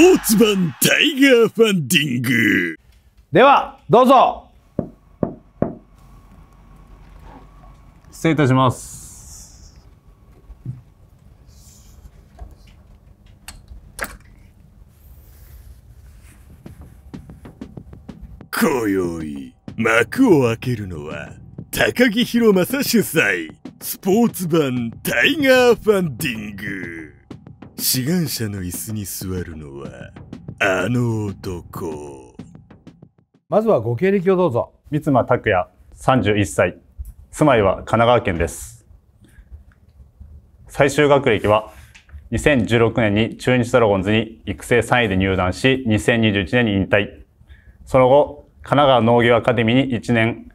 ポーツ版タイガーファンディングではどうぞ失礼いたします今宵幕を開けるのは高木宏正主催スポーツ版タイガーファンディング志願者の椅子に座るのはあの男まずはご経歴をどうぞ三間拓也31歳住まいは神奈川県です最終学歴は2016年に中日ドラゴンズに育成3位で入団し2021年に引退その後神奈川農業アカデミーに1年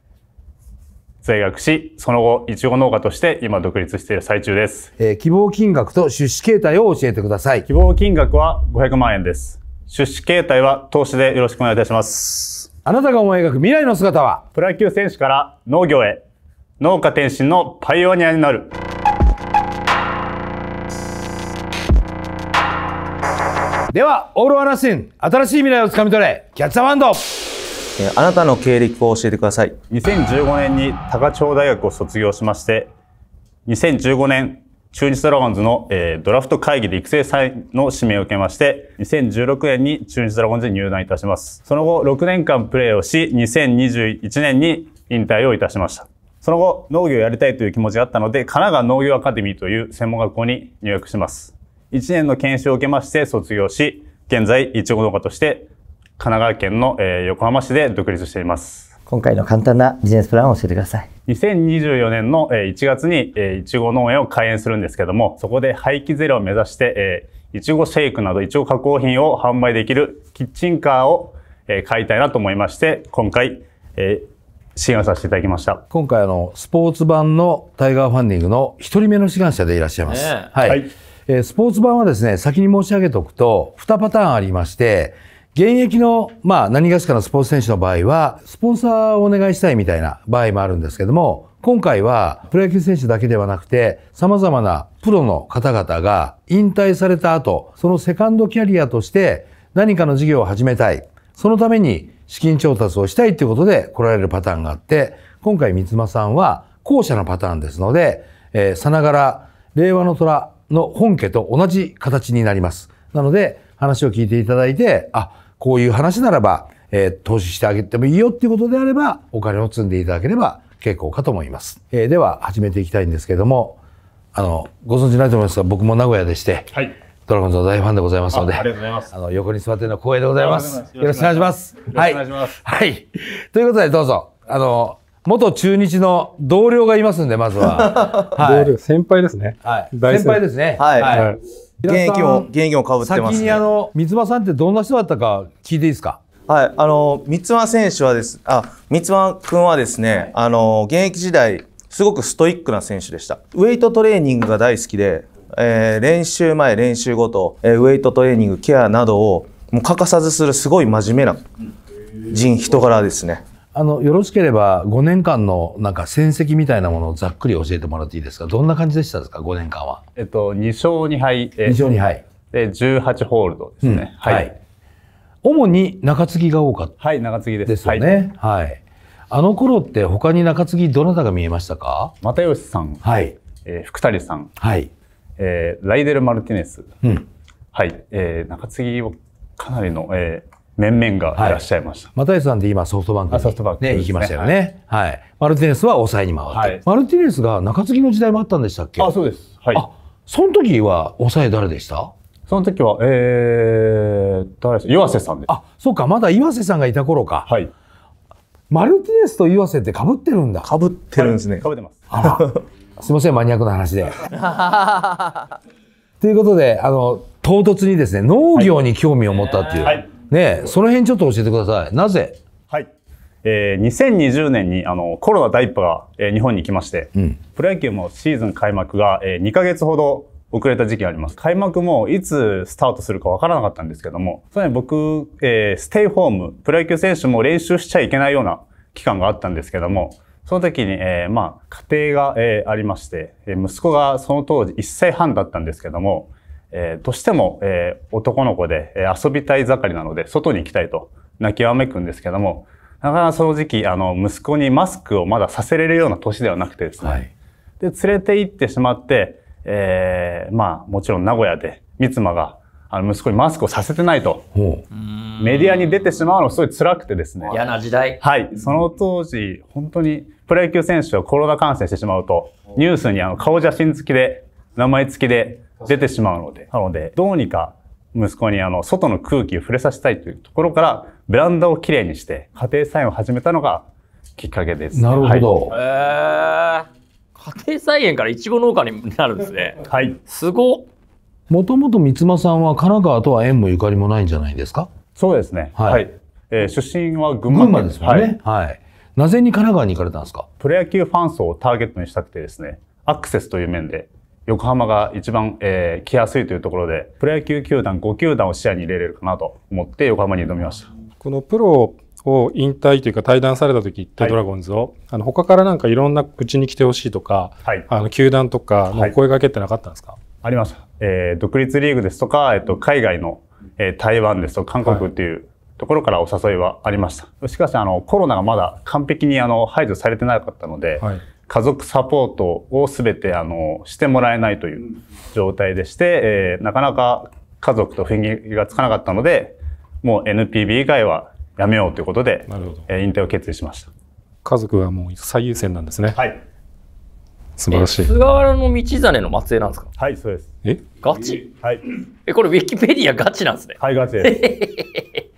在学し、その後、いちご農家として今独立している最中です。えー、希望金額と出資形態を教えてください。希望金額は500万円です。出資形態は投資でよろしくお願いいたします。あなたが思い描く未来の姿はプロ野球選手から農業へ、農家転身のパイオニアになる。では、オールアナシン、新しい未来をつかみ取れ、キャッチャーワンドえあなたの経歴を教えてください2015年に高千穂大学を卒業しまして2015年中日ドラゴンズの、えー、ドラフト会議で育成祭の指名を受けまして2016年に中日ドラゴンズに入団いたしますその後6年間プレーをし2021年に引退をいたしましたその後農業をやりたいという気持ちがあったので神奈川農業アカデミーという専門学校に入学します1年の研修を受けまして卒業し現在いちご農家として神奈川県の、えー、横浜市で独立しています。今回の簡単なビジネスプランを教えてください。2024年の1月にいちご農園を開園するんですけども、そこで廃棄ゼロを目指して、いちごシェイクなどいちご加工品を販売できるキッチンカーを買いたいなと思いまして、今回、えー支援をさせていただきました。今回あの、スポーツ版のタイガーファンディングの一人目の志願者でいらっしゃいます。ね、はい、はい、えー、スポーツ版はですね、先に申し上げておくと、2パターンありまして、現役の、まあ、何がしかのスポーツ選手の場合は、スポンサーをお願いしたいみたいな場合もあるんですけども、今回はプロ野球選手だけではなくて、様々なプロの方々が引退された後、そのセカンドキャリアとして何かの事業を始めたい。そのために資金調達をしたいということで来られるパターンがあって、今回三間さんは後者のパターンですので、えー、さながら令和の虎の本家と同じ形になります。なので、話を聞いていただいて、あ、こういう話ならば、えー、投資してあげてもいいよっていうことであれば、お金を積んでいただければ結構かと思います。えー、では、始めていきたいんですけれども、あの、ご存知ないと思いますが、僕も名古屋でして、はい、ドラゴンズの大ファンでございますので、ありがとうございます。あの、横に座っての光栄でございます。よろしくお願いします。はい。はい。ということで、どうぞ、あの、元中日の同僚がいますんで、まずは。はい、同僚、先輩ですね。はい。先輩ですね。はい。はい現役を現役をかぶってます、ね、先にあの三つ葉さんってどんな人だったか聞いていいですかはい、あの、三つ葉選手はです、あ、三つ葉くはですね、あの、現役時代、すごくストイックな選手でした。ウェイトトレーニングが大好きで、えー、練習前、練習後と、えー、ウェイトトレーニング、ケアなどを、もう欠かさずするすごい真面目な人人柄ですね。あの、よろしければ5年間のなんか戦績みたいなものをざっくり教えてもらっていいですかどんな感じでしたですか ?5 年間は。えっと、2勝2敗。2勝2敗。で、18ホールドですね。うん、はい、主に中継ぎが多かった。はい、中継ぎです。ですよね。はい。はい、あの頃って他に中継ぎどなたが見えましたか又吉さん。はい。えー、福谷さん。はい。えー、ライデル・マルティネス。うん。はい。えー、中継ぎをかなりの、えー、面々がいらっしゃいました。はい、又吉さんで今ソフトバンクに、ね、ソフトバンクね、行きましたよね。はい。マルティネスは抑えに回って、はい、マルティネスが中継ぎの時代もあったんでしたっけあ、そうです。はい。あ、その時は抑え誰でしたその時は、えー、誰で岩瀬さんです。あ、そうか、まだ岩瀬さんがいた頃か。はい。マルティネスと岩瀬って被ってるんだ。被ってるんですね。被ってます。あら。すいません、マニアックな話で。ということで、あの、唐突にですね、農業に興味を持ったっていう。はい、はいねその辺ちょっと教えてください。なぜはい。えー、2020年にあのコロナ第一波が、えー、日本に来まして、うん、プロ野球もシーズン開幕が、えー、2ヶ月ほど遅れた時期があります。開幕もいつスタートするかわからなかったんですけども、それ僕、えー、ステイホーム、プロ野球選手も練習しちゃいけないような期間があったんですけども、その時に、えー、まあ、家庭が、えー、ありまして、えー、息子がその当時1歳半だったんですけども、えー、どうしても、えー、男の子で、え遊びたい盛りなので、外に行きたいと泣きわめくんですけども、なかなか正直、あの、息子にマスクをまださせれるような年ではなくてですね、はい、で、連れて行ってしまって、えー、まあ、もちろん名古屋で、三妻が、あの、息子にマスクをさせてないと、メディアに出てしまうのすごい辛くてですね。嫌な時代。はい。その当時、本当に、プロ野球選手をコロナ感染してしまうと、ニュースにあの、顔写真付きで、名前付きで、出てしまうので。なので、どうにか息子にあの、外の空気を触れさせたいというところから、ベランダをきれいにして、家庭菜園を始めたのがきっかけです、ね。なるほど。はい、えー家庭菜園からいちご農家になるんですね。はい。すご。もともと三間さんは神奈川とは縁もゆかりもないんじゃないですか。そうですね。はい。はい、えー、出身は群馬ですよね、はい、はい。なぜに神奈川に行かれたんですか。プロ野球ファン層をターゲットにしたくてですね。アクセスという面で横浜が一番、えー、来やすいというところで、プロ野球球団5球団を視野に入れれるかなと思って横浜に挑みました。このプロを引退というか退団された時ってドラゴンズを、はい、あの他からなんかいろんなうちに来てほしいとか、はい、あの球団とかの声かけってなかったんですか、はい、ありました、えー、独立リーグですとか、えっと、海外の、えー、台湾ですとか韓国っていう、ところからお誘いはありましたしかしあのコロナがまだ完璧にあの排除されてなかったので、はい、家族サポートをすべてあのしてもらえないという状態でして、えー、なかなか家族と雰囲気がつかなかったのでもう NPB 以外はやめようということで、えー、引退を決意しました家族はもう最優先なんですねはい素晴らしい菅原道真の末裔なんですかはいそうですえガチはいえこれウィキペディアガチなんですねはいガチで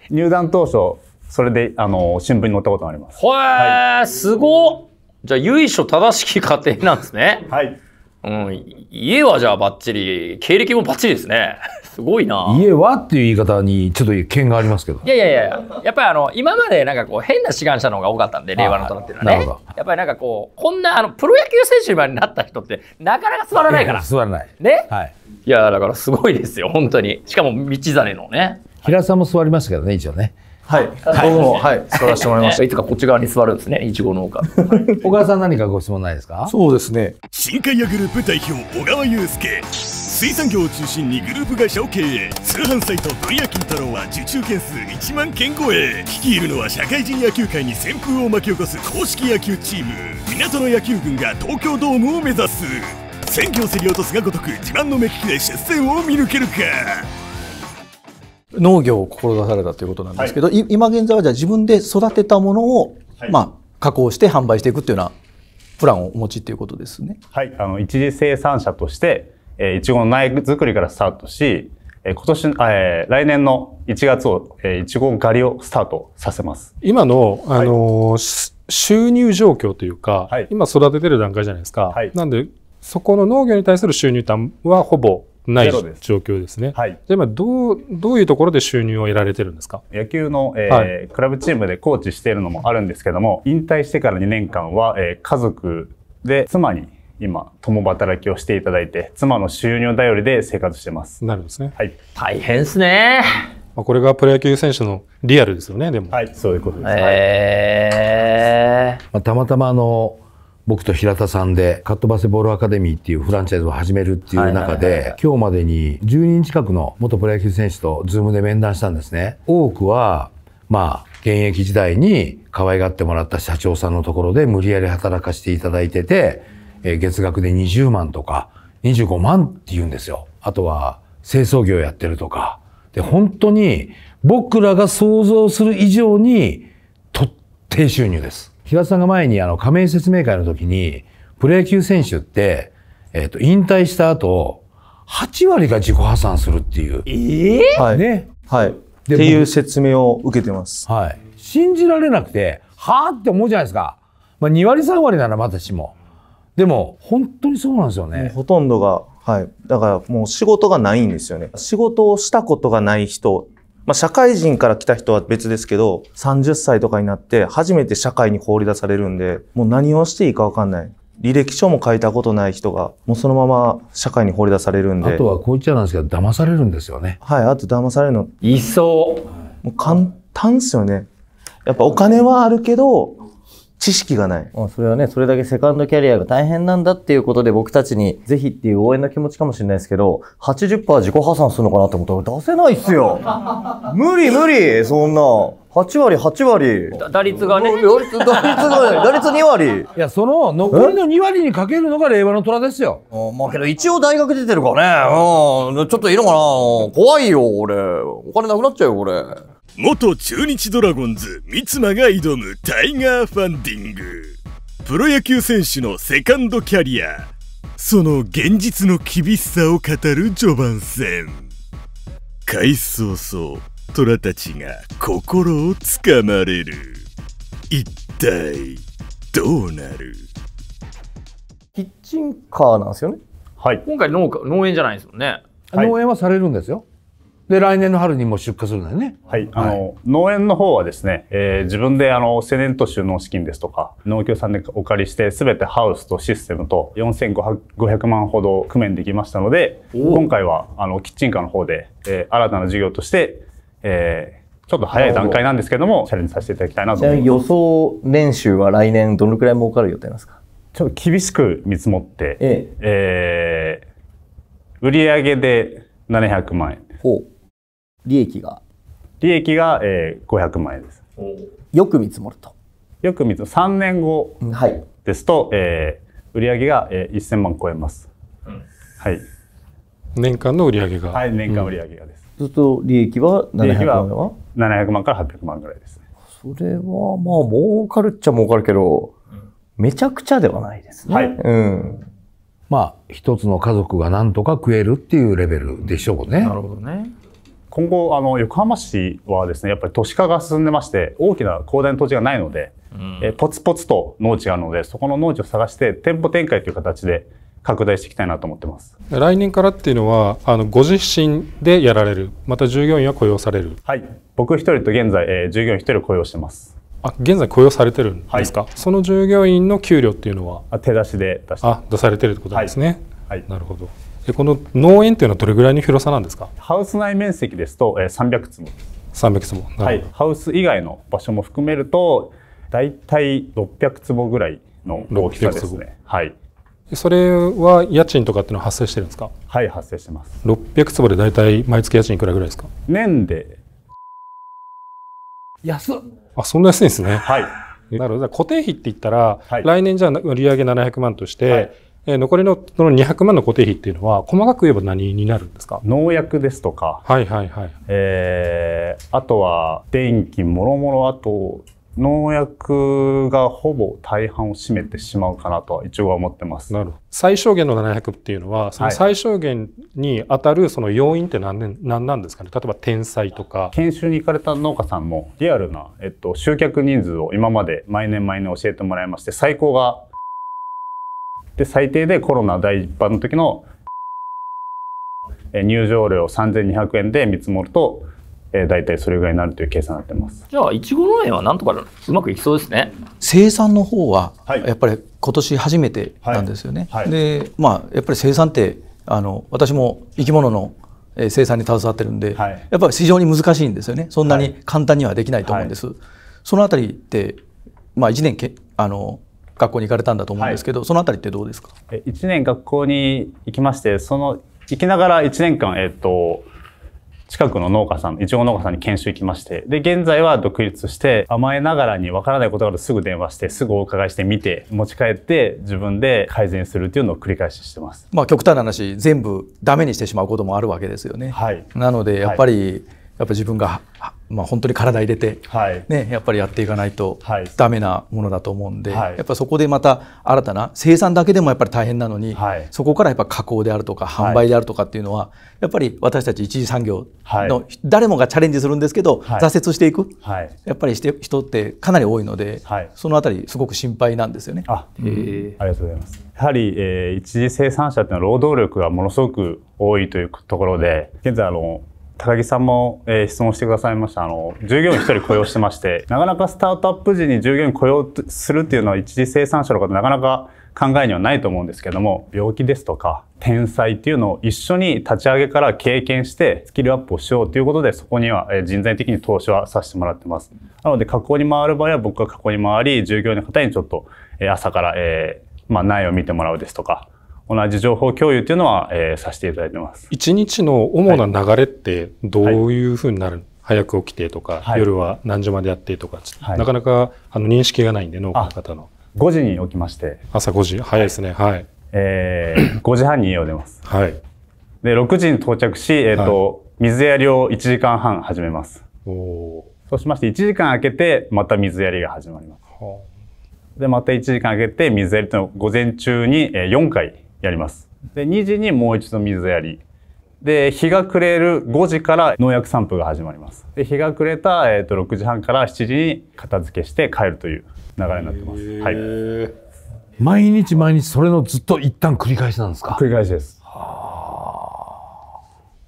す 入団当初それであの新聞に載ったことありますへえ、はい、すごっじゃあ、由緒正しき家庭なんですね。はい。うん、家はじゃあばっちり、経歴もばっちりですね。すごいな。家はっていう言い方にちょっと意見がありますけど。いやいやいや、やっぱりあの、今までなんかこう変な志願者の方が多かったんで、令和のなっていうのはね。やっぱりなんかこう、こんなあの、プロ野球選手までなった人ってなかなか座らないから。座らない。ね。はい。いや、だからすごいですよ、本当に。しかも道真のね。平さんも座りましたけどね、一応ね。はい、僕も、はい、座らせてもらいました。いつかこっち側に座るんですね、いちご農家。小川さん何かご質問ないですかそうですね。深海屋グループ代表、小川雄介。水産業を中心にグループ会社を経営。通販サイト、ドリア金太郎は受注件数1万件超え。率いるのは社会人野球界に旋風を巻き起こす公式野球チーム。港の野球軍が東京ドームを目指す。鮮魚競り落とすがごとく自慢の目利きで出世を見抜けるか。農業を志されたということなんですけど、はい、今現在はじゃあ自分で育てたものを、はい、まあ、加工して販売していくっていうようなプランをお持ちっていうことですね。はい、あの一次生産者として、えー、いちごの苗作りからスタートし、えー、今年、えー、来年の1月を、えー、いちご狩りをスタートさせます。今の、あの、はい、収入状況というか、今育ててる段階じゃないですか。なんで、そこの農業に対する収入はほぼない状況ですね。はい、じゃあ今どうどういうところで収入を得られてるんですか野球の、えー、はい、クラブチームでコーチしているのもあるんですけども引退してから2年間は、えー、家族で妻に今共働きをしていただいて妻の収入頼りで生活してます。なるんですね、はい、大変ですね。まあ、これがプロ野球選手のリアルですよね、でも。はい、そういうことです。えーまあ、たまたまあの僕と平田さんでカットバスボールアカデミーっていうフランチャイズを始めるっていう中で、今日までに10人近くの元プロ野球選手とズームで面談したんですね。多くは、まあ、現役時代に可愛がってもらった社長さんのところで無理やり働かせていただいてて、え月額で20万とか25万って言うんですよ。あとは清掃業やってるとか。で、本当に僕らが想像する以上にと低収入です。平田さんが前にあの加盟説明会の時に、プロ野球選手って、えっ、ー、と、引退した後、8割が自己破産するっていう。ええー、はい。ね。はい。っていう説明を受けてます。はい。信じられなくて、はあって思うじゃないですか。まあ、2割3割ならまだしも。でも、本当にそうなんですよね。ほとんどが、はい。だからもう仕事がないんですよね。仕事をしたことがない人まあ、社会人から来た人は別ですけど、30歳とかになって初めて社会に放り出されるんで、もう何をしていいかわかんない。履歴書も書いたことない人が、もうそのまま社会に放り出されるんで。あとはこう言っちゃなんですけど、騙されるんですよね。はい、あと騙されるの。いそう。もう簡単っすよね。やっぱお金はあるけど、知識がない。それはね、それだけセカンドキャリアが大変なんだっていうことで僕たちにぜひっていう応援の気持ちかもしれないですけど、80%自己破産するのかなって思ったら出せないっすよ。無理無理、そんな。8割、8割。打率がね。打率が、打率2割。いや、その残りの2割にかけるのが令和の虎ですよ。あまあけど一応大学出てるからね。うん、ちょっといいのかな怖いよ、俺。お金なくなっちゃうよ、俺。元中日ドラゴンズ三妻が挑むタイガーファンディングプロ野球選手のセカンドキャリアその現実の厳しさを語る序盤戦開始早々虎たちが心をつかまれる一体どうなるキッチンカーなんですよねはい今回農家農園じゃないですもんね、はい、農園はされるんですよで、来年の春にも出荷するんだよね。はい。あの、はい、農園の方はですね、えー、自分であの、青年と収納資金ですとか、農協さんでお借りして、すべてハウスとシステムと4500万ほど工面できましたので、今回は、あの、キッチンカーの方で、えー、新たな事業として、えー、ちょっと早い段階なんですけども、チャレンジさせていただきたいなと思います。予想年収は来年どのくらい儲かる予定なんですかちょっと厳しく見積もって、えええー、売上で700万円。ほう利益が利益が、えー、500万円ですよく見積もるとよく見積もる3年後ですと、はい、えー、売上が、えー、1000万超えます、うん、はい年間の売上がはい年間売上がです、うん、ずっと利益は700万は700万から800万ぐらいですそれはまあ儲かるっちゃ儲かるけど、うん、めちゃくちゃではないですねはい、うんまあ、一つの家族が何とか食えるっていうレベルでしょうね。なるほどね。今後あの横浜市はですねやっぱり都市化が進んでまして大きな広大な土地がないので、うん、えポツポツと農地があるのでそこの農地を探して店舗展開という形で拡大していきたいなと思ってます来年からっていうのはあのご自身でやられるまた従業員は雇用されるはい僕一人と現在、えー、従業員一人雇用してますあ現在雇用されてるんですか、はい、その従業員の給料っていうのはあ手出しで出しあ出されてるってことですね、はい、はい、なるほどこの農園というのはどれぐらいの広さなんですかハウス内面積ですと、えー、300坪300坪はいハウス以外の場所も含めると大体600坪ぐらいの大きさですねはいそれは家賃とかっていうのは発生してるんですかはい発生してます600坪で大体毎月家賃いくらぐらいですか年で安あそんな安いんですねはいなるほど固定費って言ったら、はい、来年じゃあ売上700万として、はいえ残りのその200万の固定費っていうのは、細かく言えば何になるんですか農薬ですとか、はいはいはい。えー、あとは電気もろもろ、あと、農薬がほぼ大半を占めてしまうかなとは一応は思ってます。なるほど。最小限の700っていうのは、その最小限に当たるその要因って何,、年何なんですかね例えば天才とか。研修に行かれた農家さんもリアルな、えっと、集客人数を今まで毎年毎年教えてもらいまして、最高がで最低でコロナ第1波の時の入場料3200円で見積もると、えー、大体それぐらいになるという計算になってますじゃあいちご農園はなんとかうまくいきそうですね生産の方はやっぱり今年初めてなんですよね、はいはい、でまあやっぱり生産ってあの私も生き物の生産に携わってるんで、はい、やっぱり非常に難しいんですよねそんなに簡単にはできないと思うんです、そのあたりって、まあ、1年けあの学校に行かれたんだと思うんですけど、はい、そのあたりってどうですか ?1 年学校に行きまして、その行きながら1年間、えっ、ー、と、近くの農家さん、いちご農家さんに研修行きまして、で、現在は独立して、甘えながらにわからないことがあるすぐ電話して、すぐお伺いしてみて、持ち帰って自分で改善するっていうのを繰り返ししてます。まあ、極端な話、全部ダメにしてしまうこともあるわけですよね。はい。なので、やっぱり、はい、やっぱ自分がまあ、本当に体入れて、ね、やっぱりやっていかないとダメなものだと思うんで、やっぱそこでまた新たな生産だけでもやっぱり大変なのに、そこからやっぱ加工であるとか販売であるとかっていうのは、やっぱり私たち一次産業の誰もがチャレンジするんですけど、挫折していく、やっぱりして人ってかなり多いので、そのあたりすごく心配なんですよね。あ,、えありがとうございますやはり、えー、一次生産者っていうのは労働力がものすごく多いというところで現在あの高木さんも、えー、質問してくださいましたあの従業員1人雇用してまして なかなかスタートアップ時に従業員雇用するっていうのは一次生産者の方なかなか考えにはないと思うんですけども病気ですとか天才っていうのを一緒に立ち上げから経験してスキルアップをしようということでそこには人材的に投資はさせてもらってますなので加工に回る場合は僕が加工に回り従業員の方にちょっと朝から、えーまあ、苗を見てもらうですとか同じ情報共有というのは、えー、させていただいてます。一日の主な流れってどういうふうになる、はい早く起きてとか、はい、夜は何時までやってとか、はい、なかなかあの認識がないんで農家の方の5時に起きまして朝5時早いですねはい、はい、えー、5時半に家を出ますはいで6時に到着し、えーと、はい、水やりを1時間半始めますおそうしまして1時間空けてまた水やりが始まります、はでまた1時間空けて水やりというのを午前中に4回やります。で、2時にもう一度水やり。で、日が暮れる5時から農薬散布が始まります。で、日が暮れた、えー、と6時半から7時に片付けして帰るという流れになってます。はい。毎日毎日それのずっと一旦繰り返しなんですか繰り返しです。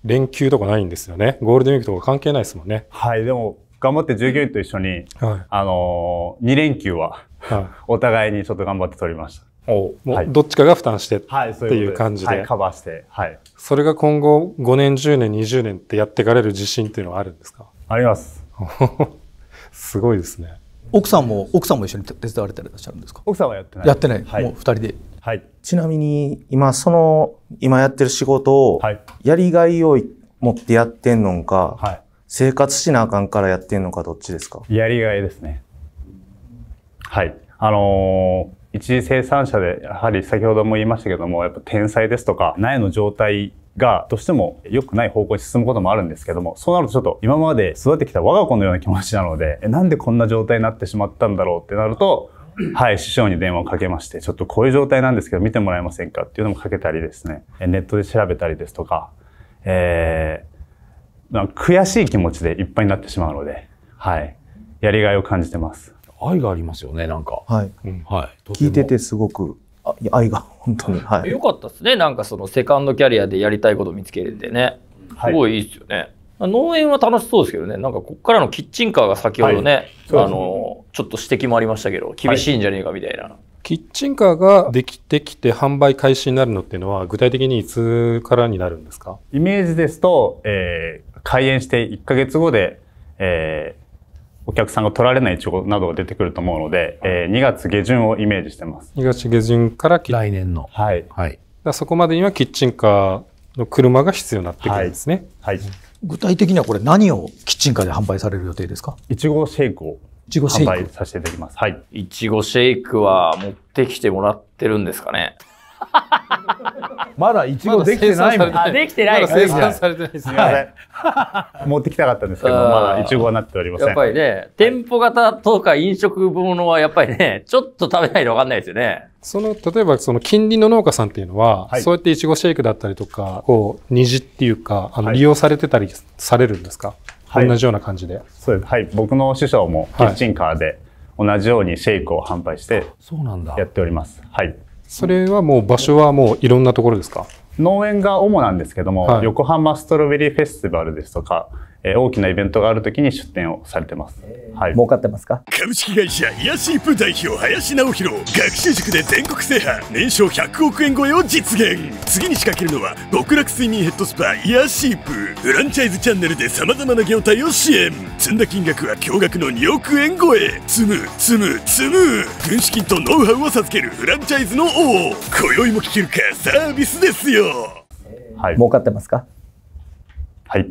連休とかないんですよね。ゴールデンウィークとか関係ないですもんね。はい、でも頑張って従業員と一緒に、はい、あのー、2連休は、はい、お互いにちょっと頑張って取りました。もうどっちかが負担してっていう感じで,、はい、ううでカバーして、はい、それが今後5年10年20年ってやっていかれる自信っていうのはあるんですかあります すごいですね奥さんも奥さんも一緒に手伝われてらっしゃるんですか奥さんはやってないやってない、はい、もう2人で、はい、ちなみに今その今やってる仕事をやりがいを持ってやってんのか、はい、生活しなあかんからやってんのかどっちですかやりがいですねはいあのー一次生産者でやはり先ほども言いましたけどもやっぱ天才ですとか苗の状態がどうしても良くない方向に進むこともあるんですけどもそうなるとちょっと今まで育ってきた我が子のような気持ちなのでなんでこんな状態になってしまったんだろうってなるとはい、師匠に電話をかけまして、ちょっとこういう状態なんですけど見てもらえませんかっていうのもかけたりですね、ネットで調べたりですとか、えー、まあ、悔しい気持ちでいっぱいになってしまうので、はい、やりがいを感じてます。愛がありますよねなんかはい、うん、はい、聞いててすごく愛が本当に、はい、よかったですねなんかそのセカンドキャリアでやりたいこと見つけれてねすごいいいですよね、はい農園は楽しそうですけどね、なんかこっからのキッチンカーが先ほどね、はい、あの、ちょっと指摘もありましたけど、厳しいんじゃねえかみたいな、はい。キッチンカーができてきて販売開始になるのっていうのは、具体的にいつからになるんですかイメージですと、えー、開園して1ヶ月後で、えー、お客さんが取られないいちごなどが出てくると思うので、えー、2月下旬をイメージしてます。2月下旬から来年の。はい。はい、だそこまでにはキッチンカーの車が必要になってくるんですね。はい。はい、具体的にはこれ何をキッチンカーで販売される予定ですかいちごシェイクをいちごシェイク販売させていただきます。はい。いちごシェイクは持ってきてもらってるんですかね。まだいちごできてないもん。ま、できてない。生産されてないですね。はい、持ってきたかったんですけど、まだいちごはなっておりません。やっぱりね、店舗型とか飲食物はやっぱりね、ちょっと食べないとわかんないですよね。その、例えばその近隣の農家さんっていうのは、はい、そうやっていちごシェイクだったりとか、こう、虹っていうか、あの、利用されてたりされるんですか、はい、同じような感じで。そうです。はい。僕の師匠もキッチンカーで、同じようにシェイクを販売して、そうなんだ。やっております。はいそれはもう場所はもういろんなところですか農園が主なんですけども、はい、横浜ストロベリーフェスティバルですとか、えー、大きなイベントがあるときに出店をされてます、はい、儲かってますか株式会社イヤシープ代表林直弘学習塾で全国制覇年商100億円超えを実現次に仕掛けるのは極楽睡眠ヘッドスパイヤシープフランチャイズチャンネルでさまざまな業態を支援積んだ金額は驚愕の2億円超え積む積む積む軍資金とノウハウを授けるフランチャイズの王今宵も聞けるかサービスですよはい儲かってますかはい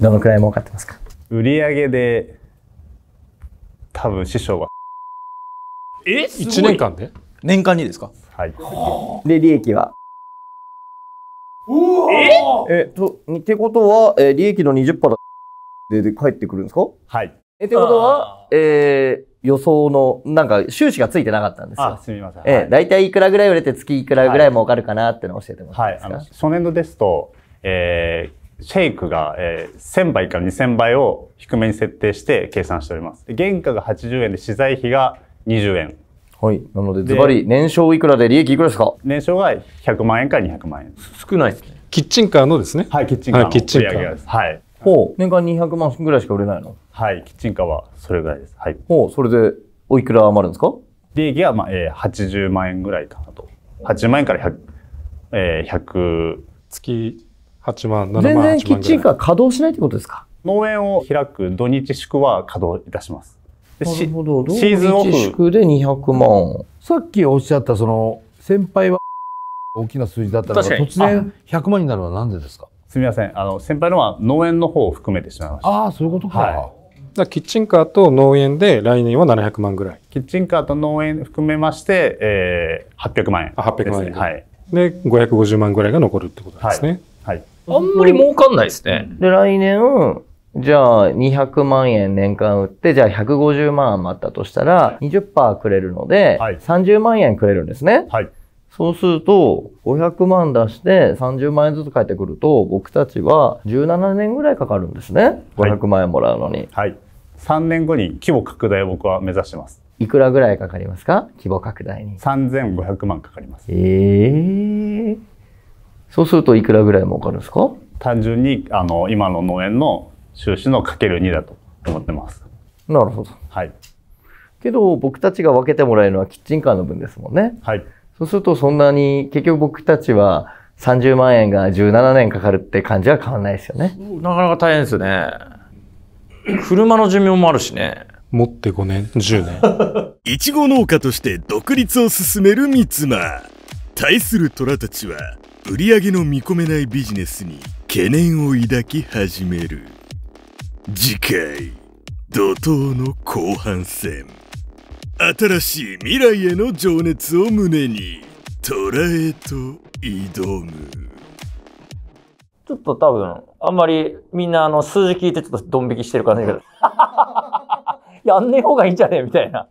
どのくらい儲かってますか売上で多分師匠はえす1年間で年間にですかはいで利益はええとってことは、えー、利益の20%だでで帰ってくるんですかはいえってことはえー、予想のなんか収支がついてなかったんですよあすみません、えー、大体いくらぐらい売れて月いくらぐらい儲かるかなっての教えてもらっていいですか、はい、はい、あの初年度ですとえーシェイクが、えー、1000倍から2000倍を低めに設定して計算しております。原価が80円で資材費が20円。はい。なので、ズバリ年商いくらで利益いくらですか年商が100万円から200万円。少ないですね。キッチンカーのですね。はい、キッチンカーの売り上げです。はい。ほう。年間200万ぐらいしか売れないのはい、キッチンカーはそれぐらいです。はい。ほう、それでおいくら余るんですか利益は、まあ、えー、80万円ぐらいかなと。8万円から100、えー、100。月8万、7万。全然キッチンカー稼働しないってことですか農園を開く土日祝は稼働いたします。なるほど。シーズンオフ。祝で200万。さっきおっしゃった、その、先輩は 大きな数字だったら突然100万になるのはなんでですかすみません。あの、先輩のは農園の方を含めてしまいました。ああ、そういうことか。はい、キッチンカーと農園で来年は700万ぐらい。キッチンカーと農園含めまして、えー、800万円、あ、800万円。はい。で、550万ぐらいが残るってことですね。はいあんまり儲かんないですね。で、来年、じゃあ200万円年間売って、じゃあ150万余ったとしたら20%くれるので、30万円くれるんですね。はい。そうすると、500万出して30万円ずつ返ってくると、僕たちは17年ぐらいかかるんですね。500万円もらうのに。はい、はい3年後に規模拡大を僕は目指してます。いくらぐらいかかりますか規模拡大に。3500万かかります。ええーそうするといくらぐらい儲かるんですか単純にあの今の農園の収支のかける2だと思ってます。なるほど。はい。けど僕たちが分けてもらえるのはキッチンカーの分ですもんね。はい。そうするとそんなに結局僕たちは30万円が17年かかるって感じは変わんないですよね。なかなか大変ですね。車の寿命もあるしね。持って5年、10年。いちご農家として独立を進める三つ間。対する虎たちは売り上げの見込めないビジネスに懸念を抱き始める次回怒涛の後半戦新しい未来への情熱を胸に捉えと挑むちょっと多分あんまりみんなあの数字聞いてちょっとドン引きしてる感じが やんねえ方がいいんじゃねえみたいな。